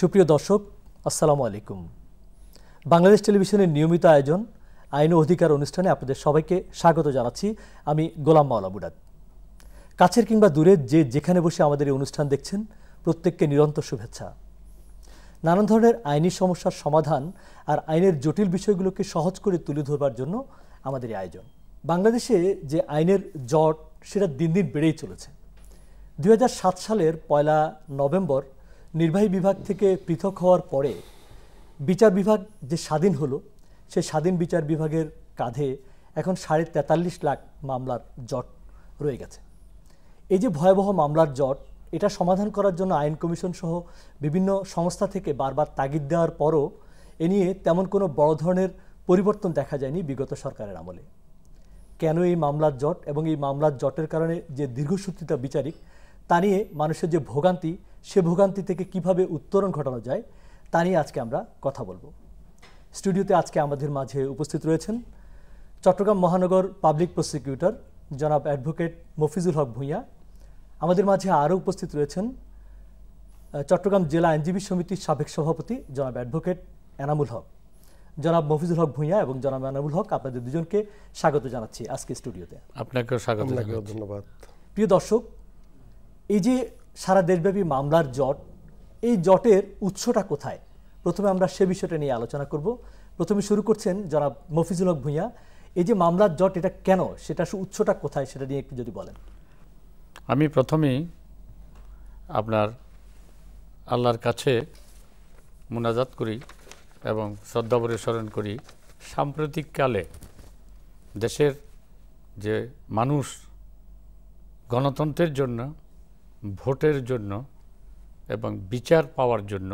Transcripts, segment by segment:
সুপ্রিয় দর্শক আসসালামু আলাইকুম বাংলাদেশ টেলিভিশনের নিয়মিত আয়োজন আইন অধিকার অনুষ্ঠানে আপনাদের সবাইকে স্বাগত জানাচ্ছি আমি গোলাম মাওলা বুডাদ কাছের কিংবা দূরের যে যেখানে বসে আমাদের এই অনুষ্ঠান দেখছেন প্রত্যেককে নিরন্তর শুভেচ্ছা নানান ধরনের আইনি সমস্যার সমাধান আর আইনের জটিল বিষয়গুলোকে সহজ করে তুলে ধরবার জন্য আমাদের এই আয়োজন বাংলাদেশে যে আইনের জট সেটা দিন দিন বেড়েই চলেছে দু সালের পয়লা নভেম্বর নির্বাহী বিভাগ থেকে পৃথক হওয়ার পরে বিচার বিভাগ যে স্বাধীন হলো সে স্বাধীন বিচার বিভাগের কাঁধে এখন সাড়ে তেতাল্লিশ লাখ মামলার জট রয়ে গেছে এই যে ভয়াবহ মামলার জট এটা সমাধান করার জন্য আইন কমিশন সহ বিভিন্ন সংস্থা থেকে বারবার তাগিদ দেওয়ার পরও এ নিয়ে তেমন কোনো বড় ধরনের পরিবর্তন দেখা যায়নি বিগত সরকারের আমলে কেন এই মামলার জট এবং এই মামলার জটের কারণে যে দীর্ঘসূত্রিতা বিচারিক তা নিয়ে মানুষের যে ভোগান্তি সে ভোগান্তি থেকে কিভাবে উত্তরণ ঘটানো যায় তা নিয়ে আজকে আমরা কথা বলবো স্টুডিওতে আজকে আমাদের মাঝে উপস্থিত রয়েছেন চট্টগ্রাম মহানগর পাবলিক প্রসিকিউটর জনাব অ্যাডভোকেট মফিজুল হক ভূঁইয়া আমাদের মাঝে আরও উপস্থিত রয়েছেন চট্টগ্রাম জেলা আইনজীবী সমিতির সাবেক সভাপতি জনাব অ্যাডভোকেট এনামুল হক জনাব মফিজুল হক ভূঁইয়া এবং জনাব এনামুল হক আপনাদের দুজনকে স্বাগত জানাচ্ছি আজকে স্টুডিওতে আপনাকেও স্বাগত ধন্যবাদ প্রিয় দর্শক এই যে সারা দেশব্যাপী মামলার জট এই জটের উৎসটা কোথায় প্রথমে আমরা সে বিষয়টা নিয়ে আলোচনা করব প্রথমে শুরু করছেন জনাব মফিজুল হক ভূঁইয়া এই যে মামলার জট এটা কেন সেটা উচ্চটা কোথায় সেটা নিয়ে একটু যদি বলেন আমি প্রথমেই আপনার আল্লাহর কাছে মোনাজাত করি এবং শ্রদ্ধাবরে স্মরণ করি সাম্প্রতিককালে দেশের যে মানুষ গণতন্ত্রের জন্য ভোটের জন্য এবং বিচার পাওয়ার জন্য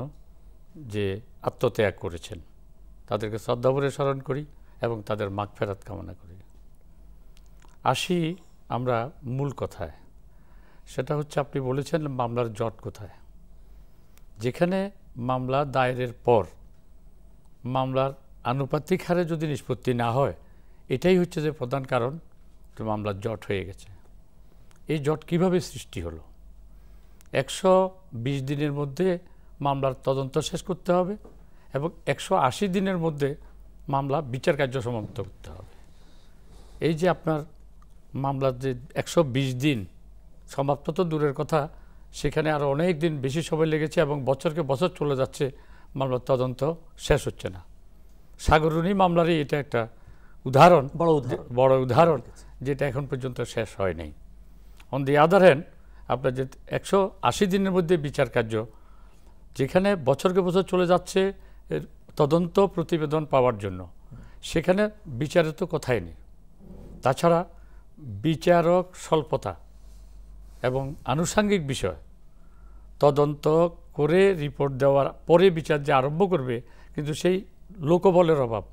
যে আত্মত্যাগ করেছেন তাদেরকে শ্রদ্ধাভরে স্মরণ করি এবং তাদের মাগ ফেরাত কামনা করি আসি আমরা মূল কথায় সেটা হচ্ছে আপনি বলেছেন মামলার জট কোথায় যেখানে মামলা দায়েরের পর মামলার আনুপাতিক হারে যদি নিষ্পত্তি না হয় এটাই হচ্ছে যে প্রধান কারণ তো মামলার জট হয়ে গেছে এই জট কিভাবে সৃষ্টি হলো একশো দিনের মধ্যে মামলার তদন্ত শেষ করতে হবে এবং একশো দিনের মধ্যে মামলা বিচার কার্য সমাপ্ত করতে হবে এই যে আপনার মামলার যে একশো দিন সমাপ্ত তো দূরের কথা সেখানে আরও অনেক দিন বেশি সময় লেগেছে এবং বছরকে বছর চলে যাচ্ছে মামলার তদন্ত শেষ হচ্ছে না সাগরণী মামলারই এটা একটা উদাহরণ বড় বড় উদাহরণ যেটা এখন পর্যন্ত শেষ হয় নাই অন দি আদার হ্যান্ড আপনার যে একশো দিনের মধ্যে বিচার কার্য যেখানে বছরকে বছর চলে যাচ্ছে তদন্ত প্রতিবেদন পাওয়ার জন্য সেখানে বিচারে তো কথাই নেই তাছাড়া বিচারক স্বল্পতা এবং আনুষাঙ্গিক বিষয় তদন্ত করে রিপোর্ট দেওয়ার পরে বিচার যে আরম্ভ করবে কিন্তু সেই লোকবলের অভাব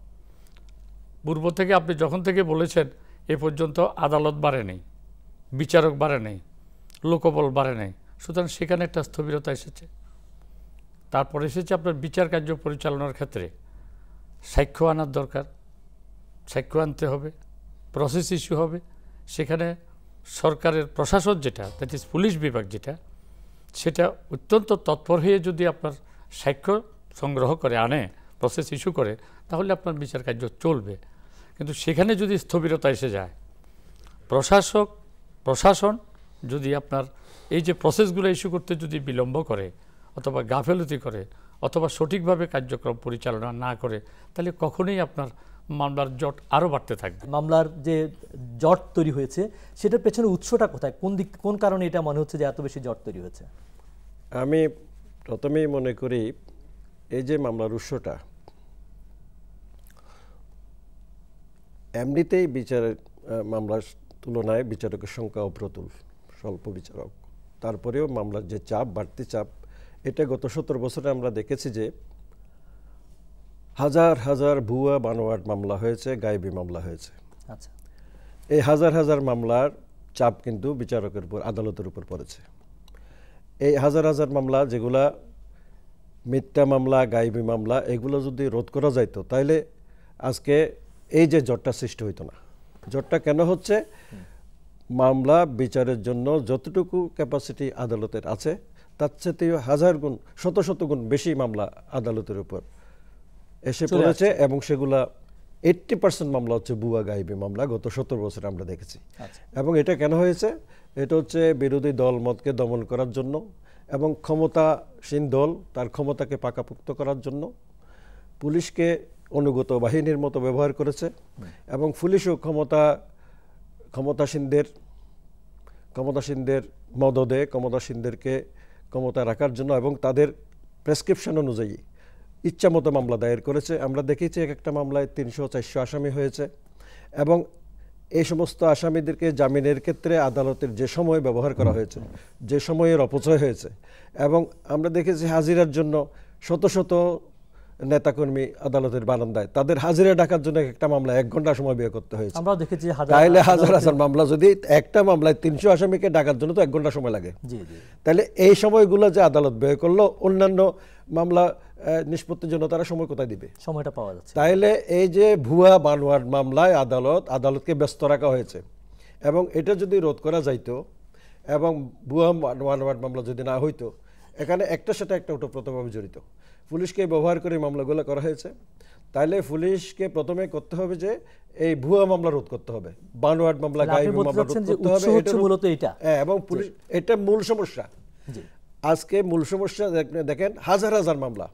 পূর্ব থেকে আপনি যখন থেকে বলেছেন এ পর্যন্ত আদালত বাড়ে নেই বিচারক বাড়ে নেই লোকবল বাড়ে নেই সুতরাং সেখানে একটা স্থবিরতা এসেছে তারপর এসেছে আপনার বিচার কার্য পরিচালনার ক্ষেত্রে সাক্ষ্য আনার দরকার সাক্ষ্য আনতে হবে প্রসেস ইস্যু হবে সেখানে সরকারের প্রশাসন যেটা দ্যাট ইজ পুলিশ বিভাগ যেটা সেটা অত্যন্ত তৎপর হয়ে যদি আপনার সাক্ষ্য সংগ্রহ করে আনে প্রসেস ইস্যু করে তাহলে আপনার বিচার কার্য চলবে কিন্তু সেখানে যদি স্থবিরতা এসে যায় প্রশাসক প্রশাসন যদি আপনার এই যে প্রসেসগুলো ইস্যু করতে যদি বিলম্ব করে অথবা গাফেলতি করে অথবা সঠিকভাবে কার্যক্রম পরিচালনা না করে তাহলে কখনোই আপনার মামলার জট আরও বাড়তে থাকবে মামলার যে জট তৈরি হয়েছে সেটার পেছনে উৎসটা কোথায় কোন দিক কোন কারণে এটা মনে হচ্ছে যে এত বেশি জট তৈরি হয়েছে আমি প্রথমেই মনে করি এই যে মামলার উৎসটা এমনিতেই বিচারের মামলার তুলনায় বিচারকের সংখ্যা অপ্রতুল স্বল্প বিচারক তারপরেও মামলার যে চাপ বাড়তি চাপ এটা গত সত্তর বছরে আমরা দেখেছি যে হাজার হাজার ভুয়া বানোয়াট মামলা হয়েছে গাইবি মামলা হয়েছে আচ্ছা এই হাজার হাজার মামলার চাপ কিন্তু বিচারকের উপর আদালতের উপর পড়েছে এই হাজার হাজার মামলা যেগুলা মিথ্যা মামলা গাইবি মামলা এগুলো যদি রোধ করা যাইত তাহলে আজকে এই যে জটটা সৃষ্টি হইতো না জটটা কেন হচ্ছে মামলা বিচারের জন্য যতটুকু ক্যাপাসিটি আদালতের আছে তার চেয়ে হাজার গুণ শত শত গুণ বেশি মামলা আদালতের উপর এসে পড়েছে এবং সেগুলা এইটটি পার্সেন্ট মামলা হচ্ছে বুয়া গাইবি মামলা গত সতেরো বছর আমরা দেখেছি আচ্ছা। এবং এটা কেন হয়েছে এটা হচ্ছে বিরোধী দল মতকে দমন করার জন্য এবং ক্ষমতাসীন দল তার ক্ষমতাকে পাকাপুক্ত করার জন্য পুলিশকে অনুগত বাহিনীর মতো ব্যবহার করেছে এবং পুলিশও ক্ষমতা ক্ষমতাসীনদের ক্ষমতাসীনদের মদদে ক্ষমতাসীনদেরকে ক্ষমতা রাখার জন্য এবং তাদের প্রেসক্রিপশন অনুযায়ী ইচ্ছামতো মামলা দায়ের করেছে আমরা দেখেছি এক একটা মামলায় তিনশো চারশো আসামি হয়েছে এবং এই সমস্ত আসামিদেরকে জামিনের ক্ষেত্রে আদালতের যে সময় ব্যবহার করা হয়েছে যে সময়ের অপচয় হয়েছে এবং আমরা দেখেছি হাজিরার জন্য শত শত নেতাকর্মী আদালতের বারান্দায় তাদের হাজিরা ডাকার জন্য একটা মামলা এক ঘন্টা সময় বিয়ে করতে হয়েছে আমরা দেখেছি তাহলে হাজার হাজার মামলা যদি একটা মামলায় তিনশো আসামিকে ডাকার জন্য তো এক ঘন্টা সময় লাগে তাহলে এই সময়গুলো যে আদালত ব্যয় করলো অন্যান্য মামলা নিষ্পত্তির জন্য তারা সময় কোথায় দিবে সময়টা পাওয়া যাচ্ছে তাহলে এই যে ভুয়া বানোয়ার মামলায় আদালত আদালতকে ব্যস্ত রাখা হয়েছে এবং এটা যদি রোধ করা যাইতো এবং ভুয়া বানোয়ার মামলা যদি না হইতো এখানে একটা সাথে একটা ওটা জড়িত পুলিশকে ব্যবহার করে মামলাগুলো করা হয়েছে তাইলে পুলিশকে প্রথমে করতে হবে যে এই ভুয়া মামলা রোধ করতে হবে বানোয়াট মামলা গায়েব মামলা রোধ করতে হবে এটা মূলত এটা হ্যাঁ এবং পুলিশ এটা মূল সমস্যা আজকে মূল সমস্যা দেখেন হাজার হাজার মামলা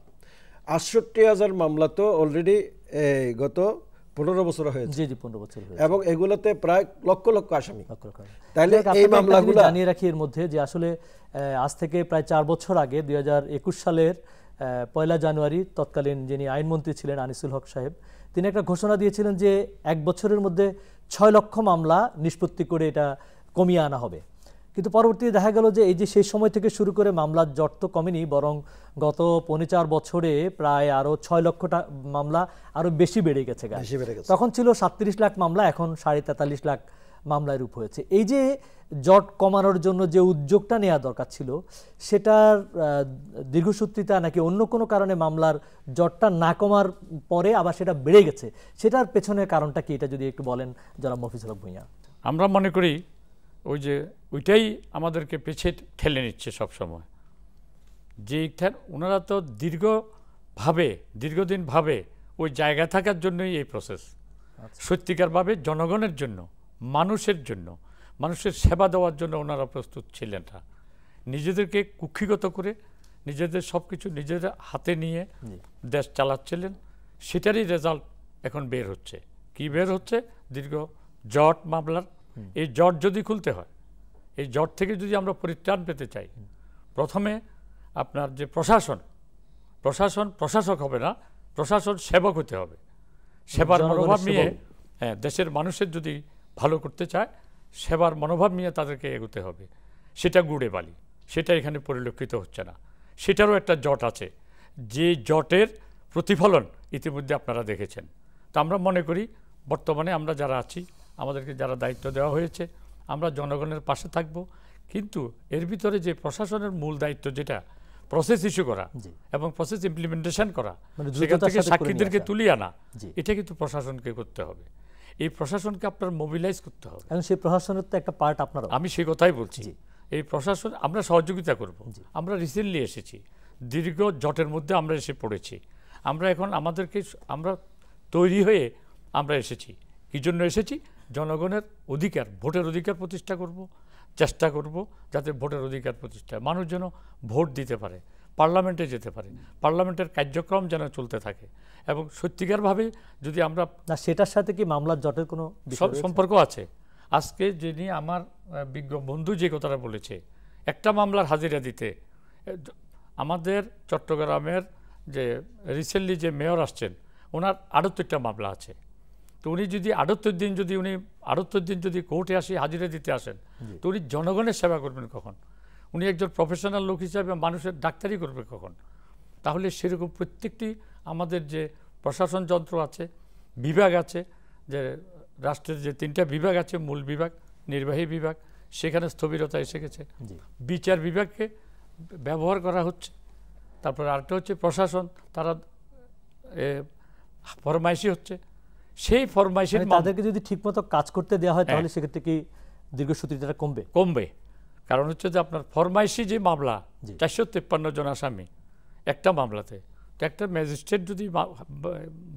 আটষট্টি হাজার মামলা তো অলরেডি গত পনেরো বছর হয়েছে জি জি পনেরো বছর এবং এগুলোতে প্রায় লক্ষ লক্ষ আসামি তাহলে এই মামলাগুলো জানিয়ে রাখি এর মধ্যে যে আসলে আজ থেকে প্রায় চার বছর আগে দুই সালের পয়লা জানুয়ারি তৎকালীন যিনি আইনমন্ত্রী ছিলেন আনিসুল হক সাহেব তিনি একটা ঘোষণা দিয়েছিলেন যে এক বছরের মধ্যে ছয় লক্ষ মামলা নিষ্পত্তি করে এটা কমিয়ে আনা হবে কিন্তু পরবর্তীতে দেখা গেল যে এই যে সেই সময় থেকে শুরু করে মামলার জট তো কমেনি বরং গত পৌনে চার বছরে প্রায় আরও ছয় লক্ষটা মামলা আরও বেশি বেড়ে গেছে তখন ছিল সাত্রিশ লাখ মামলা এখন সাড়ে তেতাল্লিশ লাখ মামলায় রূপ হয়েছে এই যে জট কমানোর জন্য যে উদ্যোগটা নেওয়া দরকার ছিল সেটার দীর্ঘসূত্রিতা নাকি অন্য কোনো কারণে মামলার জটটা না কমার পরে আবার সেটা বেড়ে গেছে সেটার পেছনের কারণটা কি এটা যদি একটু বলেন জনাব মফিজুল ভূঁইয়া আমরা মনে করি ওই যে ওইটাই আমাদেরকে পেছে ঠেলে নিচ্ছে সবসময় যে ওনারা তো দীর্ঘভাবে দীর্ঘদিনভাবে ওই জায়গা থাকার জন্যই এই প্রসেস আচ্ছা। সত্যিকারভাবে জনগণের জন্য মানুষের জন্য মানুষের সেবা দেওয়ার জন্য ওনারা প্রস্তুত ছিলেন না নিজেদেরকে কুক্ষিগত করে নিজেদের সব কিছু নিজেদের হাতে নিয়ে দেশ চালাচ্ছিলেন সেটারই রেজাল্ট এখন বের হচ্ছে কি বের হচ্ছে দীর্ঘ জট মামলার এই জট যদি খুলতে হয় এই জট থেকে যদি আমরা পরিত্রাণ পেতে চাই প্রথমে আপনার যে প্রশাসন প্রশাসন প্রশাসক হবে না প্রশাসন সেবক হতে হবে সেবার মনোভাব নিয়ে হ্যাঁ দেশের মানুষের যদি ভালো করতে চায় সেবার মনোভাব নিয়ে তাদেরকে এগোতে হবে সেটা গুড়ে বালি সেটা এখানে পরিলক্ষিত হচ্ছে না সেটারও একটা জট আছে যে জটের প্রতিফলন ইতিমধ্যে আপনারা দেখেছেন তো আমরা মনে করি বর্তমানে আমরা যারা আছি আমাদেরকে যারা দায়িত্ব দেওয়া হয়েছে আমরা জনগণের পাশে থাকব কিন্তু এর ভিতরে যে প্রশাসনের মূল দায়িত্ব যেটা প্রসেস ইস্যু করা এবং প্রসেস ইমপ্লিমেন্টেশন করা মানে সেখান থেকে সাক্ষীদেরকে তুলিয়ে আনা এটা কিন্তু প্রশাসনকে করতে হবে এই প্রশাসনকে আপনার মোবিলাইজ করতে হবে এবং সেই প্রশাসনের তো একটা পার্ট আপনার আমি সেই কথাই বলছি এই প্রশাসন আমরা সহযোগিতা করব আমরা রিসেন্টলি এসেছি দীর্ঘ জটের মধ্যে আমরা এসে পড়েছি আমরা এখন আমাদেরকে আমরা তৈরি হয়ে আমরা এসেছি কী জন্য এসেছি জনগণের অধিকার ভোটের অধিকার প্রতিষ্ঠা করব চেষ্টা করব যাতে ভোটের অধিকার প্রতিষ্ঠা মানুষ যেন ভোট দিতে পারে পার্লামেন্টে যেতে পারে পার্লামেন্টের কার্যক্রম যেন চলতে থাকে এবং সত্যিকারভাবে যদি আমরা না সেটার সাথে কি মামলার জটের কোনো সম্পর্ক আছে আজকে যিনি আমার বিজ্ঞ বন্ধু যে কথাটা বলেছে একটা মামলার হাজিরা দিতে আমাদের চট্টগ্রামের যে রিসেন্টলি যে মেয়র আসছেন ওনার আটত্তরটা মামলা আছে তো উনি যদি আটত্তর দিন যদি উনি আটত্তর দিন যদি কোর্টে আসি হাজিরা দিতে আসেন তো উনি জনগণের সেবা করবেন কখন উনি একজন প্রফেশনাল লোক হিসাবে মানুষের ডাক্তারি করবে কখন তাহলে সেরকম প্রত্যেকটি আমাদের যে প্রশাসন যন্ত্র আছে বিভাগ আছে যে রাষ্ট্রের যে তিনটা বিভাগ আছে মূল বিভাগ নির্বাহী বিভাগ সেখানে স্থবিরতা এসে গেছে বিচার বিভাগকে ব্যবহার করা হচ্ছে তারপরে আরেকটা হচ্ছে প্রশাসন তারা ফরমাইশি হচ্ছে সেই ফরমাইশি মানে তাদেরকে যদি ঠিকমতো কাজ করতে দেওয়া হয় হ্যাঁ। তাহলে সেক্ষেত্রে কি দীর্ঘসূত্রিতাটা কমবে কমবে কারণ হচ্ছে যে আপনার ফরমাইশি যে মামলা চারশো তেপ্পান্ন জন আসামি একটা মামলাতে তো একটা ম্যাজিস্ট্রেট যদি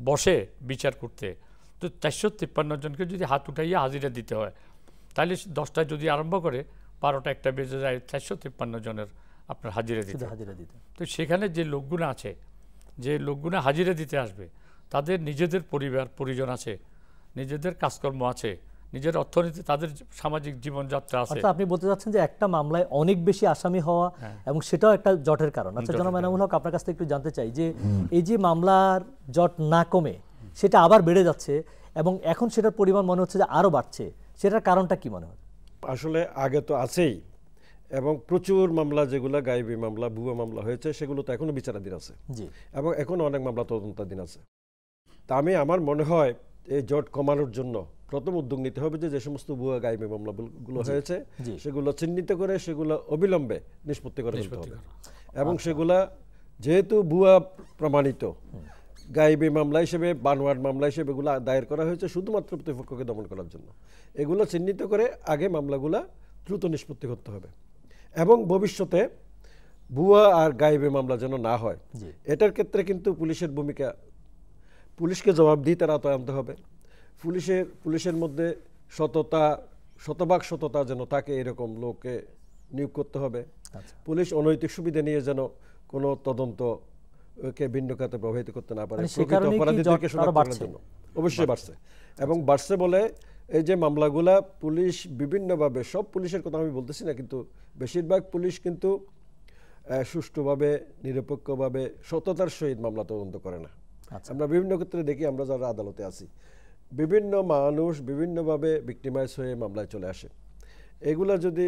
বসে বিচার করতে তো চারশো তিপ্পান্ন জনকে যদি হাত উঠাইয়ে হাজিরা দিতে হয় তাহলে দশটায় যদি আরম্ভ করে বারোটা একটা বেজে যায় চারশো তিপ্পান্ন জনের আপনার হাজিরা দিতে হাজিরা দিতে তো সেখানে যে লোকগুলো আছে যে লোকগুলো হাজিরা দিতে আসবে তাদের নিজেদের পরিবার পরিজন আছে নিজেদের কাজকর্ম আছে নিজের অর্থনীতি তাদের সামাজিক জীবনযাত্রা আছে আপনি বলতে চাচ্ছেন যে একটা মামলায় অনেক বেশি আসামি হওয়া হ্যাঁ। এবং সেটাও একটা জটের কারণ আচ্ছা জনাব এনামুল হক আপনার কাছ থেকে একটু জানতে চাই যে এই যে মামলার জট না কমে সেটা আবার বেড়ে যাচ্ছে এবং এখন সেটার পরিমাণ মনে হচ্ছে যে আরও বাড়ছে সেটার কারণটা কি মনে হয় আসলে আগে তো আছেই এবং প্রচুর মামলা যেগুলো গায়েবী মামলা ভুয়া মামলা হয়েছে সেগুলো তো এখনও বিচারাধীন আছে এবং এখনও অনেক মামলা তদন্তাধীন আছে তা আমি আমার মনে হয় এই জট কমানোর জন্য প্রথম উদ্যোগ নিতে হবে যে সমস্ত ভুয়া মামলা মামলাগুলো হয়েছে সেগুলো চিহ্নিত করে সেগুলো অবিলম্বে নিষ্পত্তি করে এবং আচ্ছা। সেগুলা যেহেতু ভুয়া প্রমাণিত গাইবি মামলা হিসেবে বানোয়ার মামলা হিসেবে এগুলো দায়ের করা হয়েছে শুধুমাত্র প্রতিপক্ষকে দমন করার জন্য এগুলো চিহ্নিত করে আগে মামলাগুলা দ্রুত নিষ্পত্তি করতে হবে এবং ভবিষ্যতে ভুয়া আর গাইবে মামলা যেন না হয় এটার ক্ষেত্রে কিন্তু পুলিশের ভূমিকা পুলিশকে জবাব দিয়ে তারা আনতে হবে পুলিশের পুলিশের মধ্যে সততা শতভাগ সততা যেন তাকে এরকম লোককে নিয়োগ করতে হবে আচ্ছা। পুলিশ অনৈতিক সুবিধা নিয়ে যেন কোনো তদন্ত কে ভিন্ন খাতে প্রভাবিত করতে না পারে মানে অপরাধীদেরকে জন্য অবশ্যই বাড়ছে এবং বাড়ছে বলে এই যে মামলাগুলা পুলিশ বিভিন্নভাবে সব পুলিশের কথা আমি বলতেছি না কিন্তু বেশিরভাগ পুলিশ কিন্তু সুষ্ঠুভাবে নিরপেক্ষভাবে সততার সহিত মামলা তদন্ত করে না আচ্ছা। আমরা বিভিন্ন ক্ষেত্রে দেখি আমরা যারা আদালতে আছি বিভিন্ন মানুষ বিভিন্নভাবে ভিক্টিমাইজ হয়ে মামলায় চলে আসে এগুলা যদি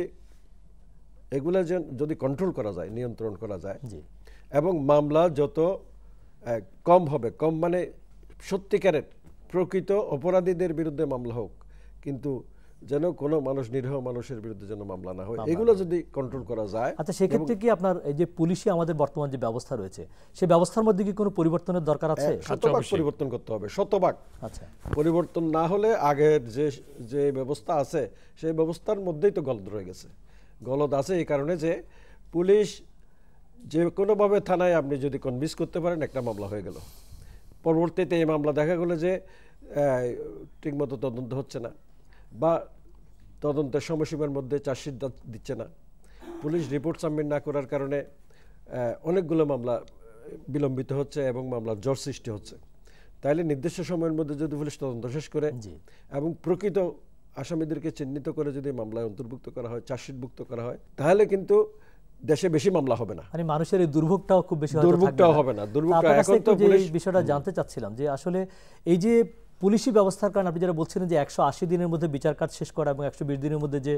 এগুলা যদি কন্ট্রোল করা যায় নিয়ন্ত্রণ করা যায় এবং মামলা যত কম হবে কম মানে সত্যিকারের প্রকৃত অপরাধীদের বিরুদ্ধে মামলা হোক কিন্তু যেন কোনো মানুষ নিরীহ মানুষের বিরুদ্ধে যেন মামলা না হয় এগুলো যদি কন্ট্রোল করা যায় আচ্ছা সেক্ষেত্রে কি আপনার এই যে পুলিশি আমাদের বর্তমান যে ব্যবস্থা রয়েছে সেই ব্যবস্থার মধ্যে কি কোনো পরিবর্তনের দরকার আছে শতভাগ পরিবর্তন করতে হবে শতভাগ আচ্ছা পরিবর্তন না হলে আগের যে যে ব্যবস্থা আছে সেই ব্যবস্থার মধ্যেই তো গলদ রয়ে গেছে গলদ আছে এই কারণে যে পুলিশ যে কোনোভাবে থানায় আপনি যদি কনভিন্স করতে পারেন একটা মামলা হয়ে গেল পরবর্তীতে এই মামলা দেখা গেলো যে ঠিকমতো তদন্ত হচ্ছে না বা তদন্তের সময়সীমার মধ্যে চার্জশিট দিচ্ছে না পুলিশ রিপোর্ট সাবমিট না করার কারণে অনেকগুলো মামলা বিলম্বিত হচ্ছে এবং মামলার জ্বর সৃষ্টি হচ্ছে তাইলে নির্দিষ্ট সময়ের মধ্যে যদি পুলিশ তদন্ত শেষ করে এবং প্রকৃত আসামিদেরকে চিহ্নিত করে যদি মামলায় অন্তর্ভুক্ত করা হয় চার্জশিটভুক্ত করা হয় তাহলে কিন্তু দেশে বেশি মামলা হবে না মানে মানুষের এই দুর্ভোগটাও খুব বেশি দুর্ভোগটাও হবে না দুর্ভোগটা এখন তো পুলিশ বিষয়টা জানতে চাচ্ছিলাম যে আসলে এই যে পুলিশি ব্যবস্থার কারণে আপনি যারা বলছিলেন যে একশো আশি দিনের মধ্যে বিচার কাজ শেষ করা এবং একশো বিশ দিনের মধ্যে যে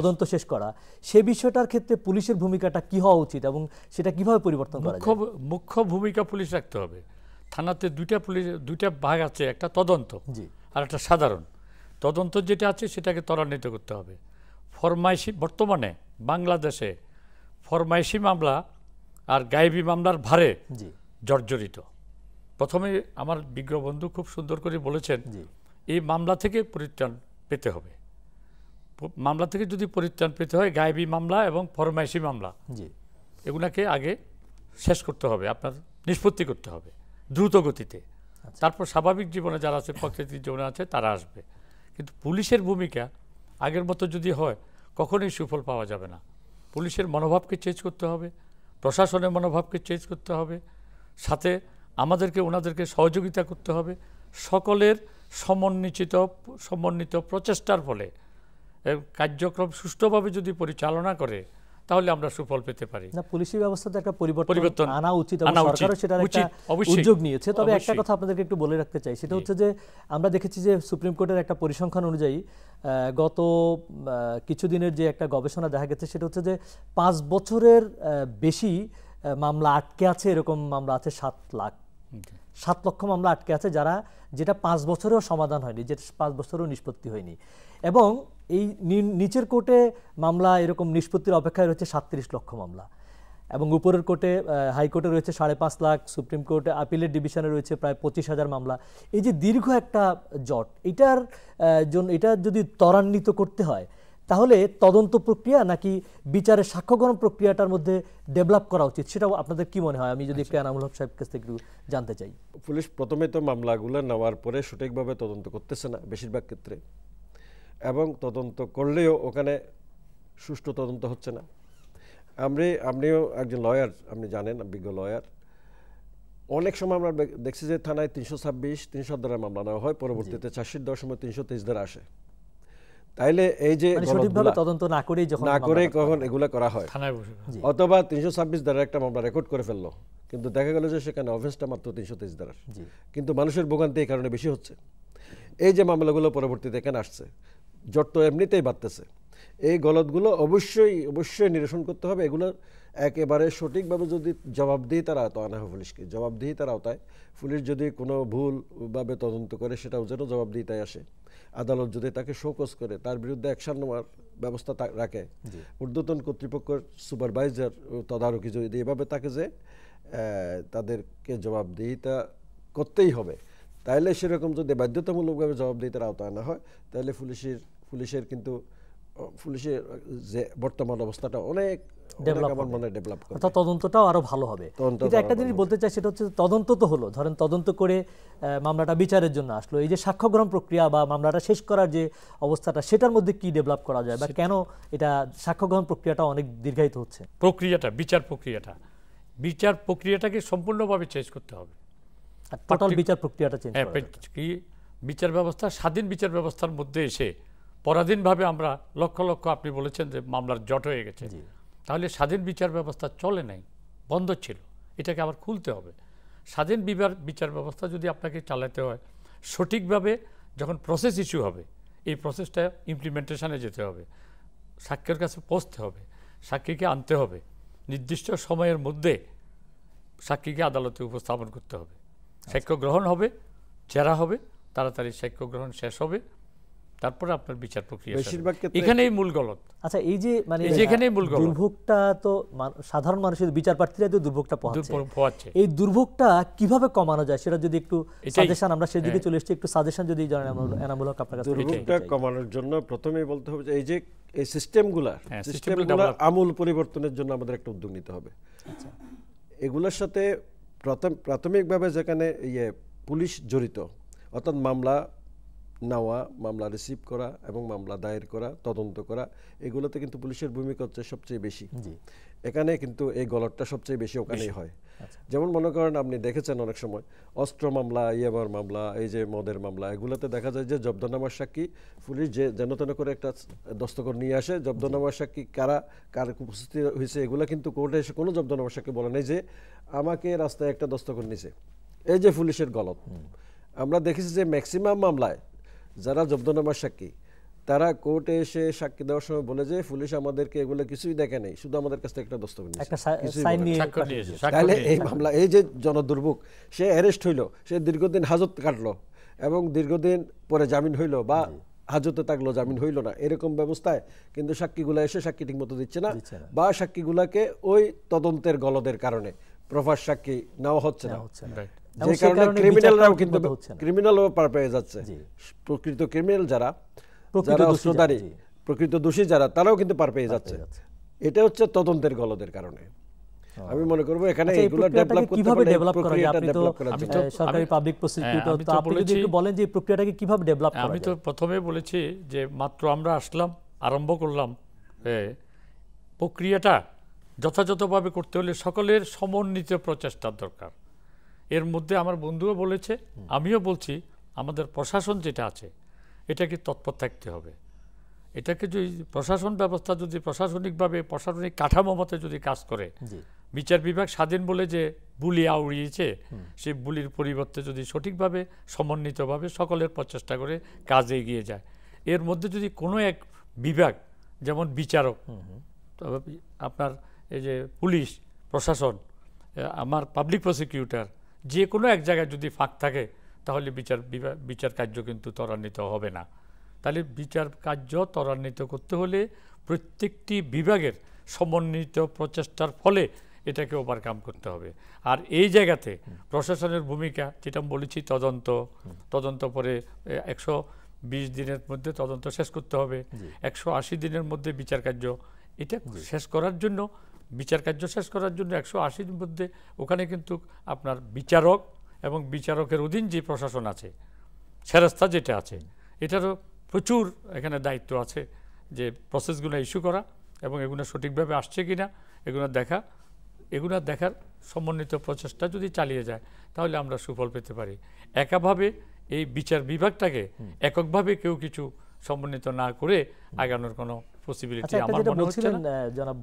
তদন্ত শেষ করা সে বিষয়টার ক্ষেত্রে পুলিশের ভূমিকাটা কি হওয়া উচিত এবং সেটা কিভাবে পরিবর্তন করা মুখ্য মুখ্য ভূমিকা পুলিশ রাখতে হবে থানাতে দুইটা পুলিশ দুইটা ভাগ আছে একটা তদন্ত জি আর একটা সাধারণ তদন্ত যেটা আছে সেটাকে ত্বরান্বিত করতে হবে ফরমাইশি বর্তমানে বাংলাদেশে ফরমাইশি মামলা আর গাইবি মামলার ভারে জর্জরিত প্রথমে আমার বিজ্ঞ বন্ধু খুব সুন্দর করে বলেছেন এই মামলা থেকে পরিত্রাণ পেতে হবে মামলা থেকে যদি পরিত্রাণ পেতে হয় গায়েবি মামলা এবং ফরমাইশি মামলা জি এগুলাকে আগে শেষ করতে হবে আপনার নিষ্পত্তি করতে হবে দ্রুত গতিতে আচ্ছা। তারপর স্বাভাবিক জীবনে যারা আছে প্রকৃতির জীবনে আছে তারা আসবে কিন্তু পুলিশের ভূমিকা আগের মতো যদি হয় কখনোই সুফল পাওয়া যাবে না পুলিশের মনোভাবকে চেঞ্জ করতে হবে প্রশাসনের মনোভাবকে চেঞ্জ করতে হবে সাথে আমাদেরকে ওনাদেরকে সহযোগিতা করতে হবে সকলের সমন্বিত সমন্বিত প্রচেষ্টার ফলে কার্যক্রম সুষ্ঠুভাবে যদি পরিচালনা করে তাহলে আমরা সুফল পেতে পারি না পুলিশি ব্যবস্থাতে একটা পরিবর্তন আনা উচিত সরকারও সেটার একটা উদ্যোগ নিয়েছে তবে একটা কথা আপনাদেরকে একটু বলে রাখতে চাই সেটা হচ্ছে যে আমরা দেখেছি যে সুপ্রিম কোর্টের একটা পরিসংখ্যান অনুযায়ী গত কিছুদিনের যে একটা গবেষণা দেখা গেছে সেটা হচ্ছে যে পাঁচ বছরের বেশি মামলা আটকে আছে এরকম মামলা আছে সাত লাখ সাত লক্ষ মামলা আটকে আছে যারা যেটা পাঁচ বছরেও সমাধান হয়নি যেটা পাঁচ বছরেও নিষ্পত্তি হয়নি এবং এই নিচের কোর্টে মামলা এরকম নিষ্পত্তির অপেক্ষায় রয়েছে সাতত্রিশ লক্ষ মামলা এবং উপরের কোর্টে হাইকোর্টে রয়েছে সাড়ে পাঁচ লাখ সুপ্রিম কোর্টে আপিলের ডিভিশনে রয়েছে প্রায় পঁচিশ হাজার মামলা এই যে দীর্ঘ একটা জট এটার জন্য এটা যদি ত্বরান্বিত করতে হয় তাহলে তদন্ত প্রক্রিয়া নাকি বিচারের সাক্ষ্য গ্রহণ প্রক্রিয়াটার মধ্যে ডেভেলপ করা উচিত সেটাও আপনাদের কি মনে হয় আমি যদি আচ্ছা। একটু আনামুল হক সাহেবের কাছ থেকে একটু জানতে চাই পুলিশ প্রথমে তো মামলাগুলো নেওয়ার পরে সঠিকভাবে তদন্ত করতেছে না বেশিরভাগ ক্ষেত্রে এবং তদন্ত করলেও ওখানে সুষ্ঠু তদন্ত হচ্ছে না আমরি আপনিও একজন লয়ার আপনি জানেন বিজ্ঞ লয়ার অনেক সময় আমরা দেখছি যে থানায় তিনশো ছাব্বিশ তিনশো দ্বারা মামলা নেওয়া হয় পরবর্তীতে দশ সময় তিনশো তেইশ দ্বারা আসে তাইলে এই যে মানে সঠিকভাবে তদন্ত না করেই যখন না করে কখন এগুলা করা হয় থানায় বসে অথবা 326 দ্বারা একটা মামলা রেকর্ড করে ফেললো কিন্তু দেখা গেল যে সেখানে অফেন্সটা মাত্র 323 দ্বারা কিন্তু মানুষের ভোগান্তি এই কারণে বেশি হচ্ছে এই যে মামলাগুলো পরবর্তীতে এখানে আসছে জট তো এমনিতেই বাড়তেছে এই গলতগুলো অবশ্যই অবশ্যই নিরসন করতে হবে এগুলো একেবারে সঠিকভাবে যদি জবাবদিহি তারা আওতায় আনা হয় পুলিশকে জবাবদিহি তার আওতায় পুলিশ যদি কোনো ভুলভাবে তদন্ত করে সেটাও যেন জবাবদিহিতায় আসে আদালত যদি তাকে শোকজ করে তার বিরুদ্ধে অ্যাকশন নেওয়ার ব্যবস্থা রাখে ঊর্ধ্বতন কর্তৃপক্ষের সুপারভাইজার তদারকি যদি এভাবে তাকে যে তাদেরকে জবাবদিহিতা করতেই হবে তাহলে সেরকম যদি বাধ্যতামূলকভাবে জবাবদিহিতার আওতায় না হয় তাহলে পুলিশের পুলিশের কিন্তু পুলিশের যে বর্তমান অবস্থাটা অনেক ডেভেলপ মানে অর্থাৎ তদন্তটাও আরো ভালো হবে কিন্তু একটা জিনিস বলতে চাই সেটা হচ্ছে তদন্ত তো হলো ধরেন তদন্ত করে মামলাটা বিচারের জন্য আসলো এই যে সাক্ষ্য গ্রহণ প্রক্রিয়া বা মামলাটা শেষ করার যে অবস্থাটা সেটার মধ্যে কি ডেভেলপ করা যায় বা কেন এটা সাক্ষ্য গ্রহণ প্রক্রিয়াটা অনেক দীর্ঘায়িত হচ্ছে প্রক্রিয়াটা বিচার প্রক্রিয়াটা বিচার প্রক্রিয়াটাকে সম্পূর্ণভাবে চেঞ্জ করতে হবে টোটাল বিচার প্রক্রিয়াটা চেঞ্জ হ্যাঁ, কি বিচার ব্যবস্থা স্বাধীন বিচার ব্যবস্থার মধ্যে এসে পরাধীনভাবে আমরা লক্ষ লক্ষ আপনি বলেছেন যে মামলার জট হয়ে গেছে তাহলে স্বাধীন বিচার ব্যবস্থা চলে নাই বন্ধ ছিল এটাকে আবার খুলতে হবে স্বাধীন বিবার বিচার ব্যবস্থা যদি আপনাকে চালাতে হয় সঠিকভাবে যখন প্রসেস ইস্যু হবে এই প্রসেসটা ইমপ্লিমেন্টেশনে যেতে হবে সাক্ষীর কাছে পৌঁছতে হবে সাক্ষীকে আনতে হবে নির্দিষ্ট সময়ের মধ্যে সাক্ষীকে আদালতে উপস্থাপন করতে হবে আচ্ছা। সাক্ষ্য গ্রহণ হবে চেরা হবে তাড়াতাড়ি সাক্ষ্য গ্রহণ শেষ হবে তারপর আপনার বিচার প্রক্রিয়া বেশিরভাগ এখানেই মূল গলত আচ্ছা এই যে মানে যেখানেই মূল গলত দুর্ভোগটা তো সাধারণ মানুষের বিচার প্রার্থীরা তো দুর্ভোগটা পোহাচ্ছে এই দুর্ভোগটা কিভাবে কমানো যায় সেটা যদি একটু সাজেশন আমরা সেই দিকে হ্যাঁ। চলে এসেছি একটু সাজেশন যদি জানেন এনামূল হক আপনার কাছে দুর্ভোগটা কমানোর জন্য প্রথমেই বলতে হবে যে এই যে এই সিস্টেমগুলা সিস্টেমগুলা হ্যাঁ, আমূল পরিবর্তনের জন্য আমাদের একটা উদ্যোগ নিতে হবে আচ্ছা। এগুলোর সাথে প্রাথমিকভাবে যেখানে ইয়ে পুলিশ জড়িত অর্থাৎ মামলা নেওয়া মামলা রিসিভ করা এবং মামলা দায়ের করা তদন্ত করা এগুলোতে কিন্তু পুলিশের ভূমিকা হচ্ছে সবচেয়ে বেশি এখানে কিন্তু এই গলটটা সবচেয়ে বেশি ওখানেই হয় আচ্ছা। যেমন মনে করেন আপনি দেখেছেন অনেক সময় অস্ত্র মামলা ইয়াবার মামলা এই যে মদের মামলা এগুলোতে দেখা যায় যে জব্দনামার সাক্ষী পুলিশ যে যেন তেন করে একটা দস্তখত নিয়ে আসে জব্দনামার সাক্ষী কারা কার উপস্থিতি হয়েছে এগুলো কিন্তু কোর্টে এসে কোনো জব্দনামার সাক্ষী বলে নেই যে আমাকে রাস্তায় একটা দস্তখত নিছে এই যে পুলিশের গলত আমরা দেখেছি যে ম্যাক্সিমাম মামলায় যারা জব্দনামা সাক্ষী তারা কোর্টে এসে সাক্ষী দেওয়ার সময় বলে যে পুলিশ আমাদেরকে এগুলো কিছুই দেখে নেই শুধু আমাদের কাছ থেকে একটা দস্তখত তাহলে এই মামলা এই যে জনদুর্ভোগ সে অ্যারেস্ট হইলো সে দীর্ঘদিন হাজত কাটলো এবং দীর্ঘদিন পরে জামিন হইলো বা হাজতে থাকলো জামিন হইল না এরকম ব্যবস্থায় কিন্তু সাক্ষীগুলো এসে সাক্ষী ঠিক মতো দিচ্ছে না বা সাক্ষীগুলাকে ওই তদন্তের গলদের কারণে প্রভাস সাক্ষী নেওয়া হচ্ছে না যে কারণে ক্রিমিনালরাও কিন্তু ক্রিমিনালও পার পেয়ে যাচ্ছে প্রকৃত ক্রিমিনাল যারা যারা অস্ত্রধারী প্রকৃত দোষী যারা তারাও কিন্তু পার পেয়ে যাচ্ছে এটা হচ্ছে তদন্তের গলদের কারণে আমি মনে এখানে আচ্ছা, এগুলো ডেভেলপ কিভাবে ডেভেলপ করা যায় আপনি তো সরকারি পাবলিক হ্যাঁ, প্রসিকিউটর তো আপনি যদি একটু বলেন যে প্রক্রিয়াটাকে কিভাবে ডেভেলপ হ্যাঁ, করা আমি তো প্রথমে বলেছি যে মাত্র আমরা আসলাম আরম্ভ করলাম প্রক্রিয়াটা যথাযথভাবে করতে হলে সকলের সমন্বিত প্রচেষ্টার দরকার এর মধ্যে আমার বন্ধুও বলেছে আমিও বলছি আমাদের প্রশাসন যেটা আছে এটাকে তৎপর থাকতে হবে এটাকে যদি প্রশাসন ব্যবস্থা যদি প্রশাসনিকভাবে প্রশাসনিক কাঠামো মতে যদি কাজ করে বিচার বিভাগ স্বাধীন বলে যে বুলি আউড়িয়েছে সে বুলির পরিবর্তে যদি সঠিকভাবে সমন্বিতভাবে সকলের প্রচেষ্টা করে কাজে এগিয়ে যায় এর মধ্যে যদি কোনো এক বিভাগ যেমন বিচারক তবে আপনার এই যে পুলিশ প্রশাসন আমার পাবলিক প্রসিকিউটর যে কোনো এক জায়গায় যদি ফাঁক থাকে তাহলে বিচার বিচার কার্য কিন্তু ত্বরান্বিত হবে না তাহলে বিচার কার্য ত্বরান্বিত করতে হলে প্রত্যেকটি বিভাগের সমন্বিত প্রচেষ্টার ফলে এটাকে ওভারকাম করতে হবে আর এই জায়গাতে প্রশাসনের ভূমিকা যেটা বলেছি তদন্ত তদন্ত পরে একশো বিশ দিনের মধ্যে তদন্ত শেষ করতে হবে একশো আশি দিনের মধ্যে বিচার কার্য এটা শেষ করার জন্য বিচার কার্য শেষ করার জন্য একশো আশির মধ্যে ওখানে কিন্তু আপনার বিচারক এবং বিচারকের অধীন যে প্রশাসন আছে সেরাস্তা যেটা আছে এটারও প্রচুর এখানে দায়িত্ব আছে যে প্রসেসগুলো ইস্যু করা এবং এগুলো সঠিকভাবে আসছে কি না এগুলো দেখা এগুলো দেখার সমন্বিত প্রচেষ্টা যদি চালিয়ে যায় তাহলে আমরা সুফল পেতে পারি একাভাবে এই বিচার বিভাগটাকে এককভাবে কেউ কিছু সমন্বিত না করে আগানোর কোনো পসিবিলিটি আচ্ছা, আমার মনে হচ্ছে না জনাব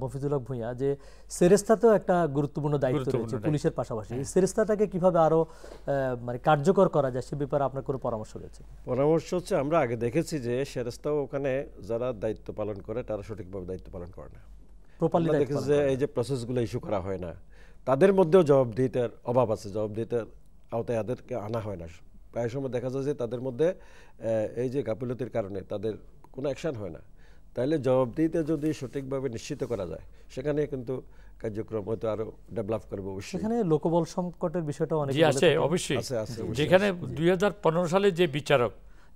একটা গুরুত্বপূর্ণ দায়িত্ব রয়েছে পুলিশের পাশাপাশি হ্যাঁ। সেরেস্তাটাকে কিভাবে আরো মানে কার্যকর করা যায় সে ব্যাপারে আপনার কোনো পরামর্শ রয়েছে পরামর্শ হচ্ছে আমরা আগে দেখেছি যে ওখানে যারা দায়িত্ব পালন করে তারা সঠিকভাবে দায়িত্ব পালন করে না প্রপারলি দেখেছি যে এই যে প্রসেসগুলো ইস্যু করা হয় না তাদের মধ্যেও জবাবদিহিতার অভাব আছে জবাবদিহিতার আওতায় তাদেরকে আনা হয় না প্রায় সময় দেখা যায় যে তাদের মধ্যে এই যে গাফিলতির কারণে তাদের কোনো অ্যাকশান হয় না তাহলে জবাবদিহিতে যদি সঠিকভাবে নিশ্চিত করা যায় সেখানে কিন্তু কার্যক্রম হয়তো আরো ডেভেলপ করবে অবশ্যই সেখানে লোকবল সংকটের বিষয়টা অনেক আছে অবশ্যই যেখানে দুই সালে যে বিচারক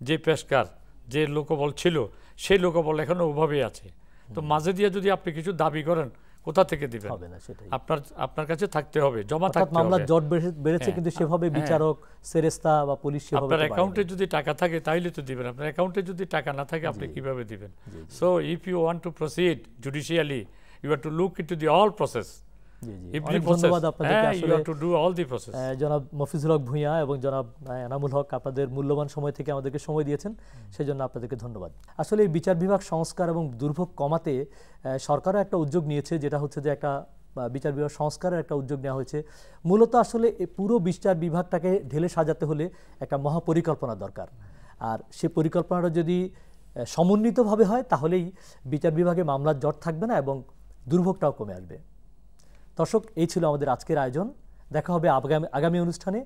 যে পেশকার যে লোকবল ছিল সেই লোকবল এখনো ওভাবেই আছে তো মাঝে দিয়ে যদি আপনি কিছু দাবি করেন কোথা থেকে দিবেন হবে না সেটাই আপনার আপনার কাছে থাকতে হবে জমা থাকতে হবে মামলা জট বেড়েছে হ্যাঁ, কিন্তু সেভাবে হ্যাঁ। বিচারক সেরেস্তা বা পুলিশ সেভাবে আপনার অ্যাকাউন্টে যদি টাকা থাকে তাইলে তো দিবেন আপনার অ্যাকাউন্টে যদি টাকা না থাকে আপনি কিভাবে দিবেন so if you want to proceed judicially you have to look into the all process ধন্যবাদ আপনাদেরকে eh, জনাব মফিজুল হক ভূঁইয়া এবং জনাব এনামুল হক আপনাদের মূল্যবান সময় থেকে আমাদেরকে সময় দিয়েছেন সেজন্য আপনাদেরকে ধন্যবাদ আসলে এই বিচার বিভাগ সংস্কার এবং দুর্ভোগ কমাতে সরকারও একটা উদ্যোগ নিয়েছে যেটা হচ্ছে যে একটা বিচার বিভাগ সংস্কারের একটা উদ্যোগ নেওয়া হয়েছে মূলত আসলে পুরো বিচার বিভাগটাকে ঢেলে সাজাতে হলে একটা মহাপরিকল্পনা দরকার আর সে পরিকল্পনাটা যদি সমন্বিতভাবে হয় তাহলেই বিচার বিভাগে মামলার জট থাকবে না এবং দুর্ভোগটাও কমে আসবে দর্শক এই ছিল আমাদের আজকের আয়োজন দেখা হবে আগামী আগামী অনুষ্ঠানে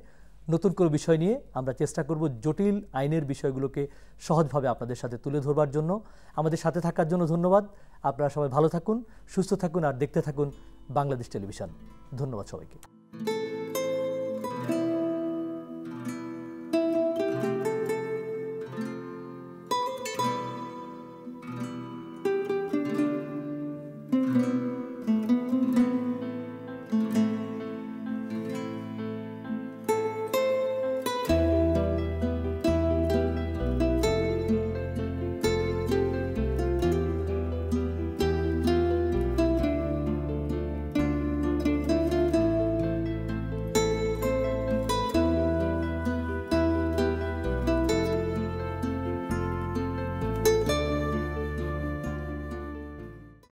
নতুন কোনো বিষয় নিয়ে আমরা চেষ্টা করব জটিল আইনের বিষয়গুলোকে সহজভাবে আপনাদের সাথে তুলে ধরবার জন্য আমাদের সাথে থাকার জন্য ধন্যবাদ আপনারা সবাই ভালো থাকুন সুস্থ থাকুন আর দেখতে থাকুন বাংলাদেশ টেলিভিশন ধন্যবাদ সবাইকে